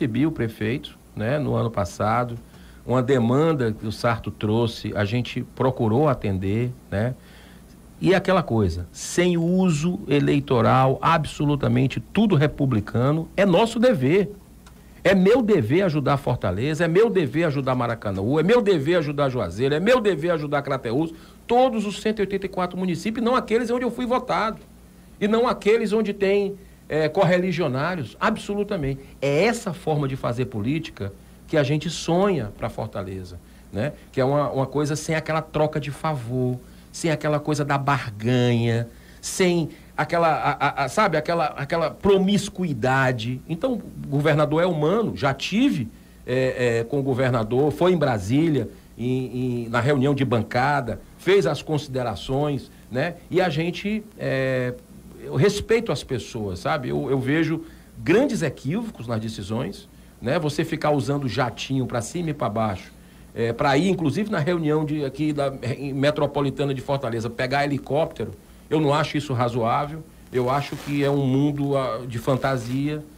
recebi o prefeito né, no ano passado, uma demanda que o Sarto trouxe, a gente procurou atender, né? E aquela coisa, sem uso eleitoral, absolutamente tudo republicano, é nosso dever. É meu dever ajudar Fortaleza, é meu dever ajudar Maracanã, é meu dever ajudar Juazeiro, é meu dever ajudar Crateus, todos os 184 municípios, não aqueles onde eu fui votado. E não aqueles onde tem é, correligionários, absolutamente. É essa forma de fazer política que a gente sonha para Fortaleza, né? que é uma, uma coisa sem aquela troca de favor, sem aquela coisa da barganha, sem aquela, a, a, sabe, aquela, aquela promiscuidade. Então, o governador é humano, já tive é, é, com o governador, foi em Brasília, em, em, na reunião de bancada, fez as considerações, né? E a gente é, respeito às pessoas, sabe? Eu, eu vejo grandes equívocos nas decisões, né? Você ficar usando jatinho para cima e para baixo, é, para ir, inclusive, na reunião de aqui da metropolitana de Fortaleza, pegar helicóptero, eu não acho isso razoável. Eu acho que é um mundo ah, de fantasia.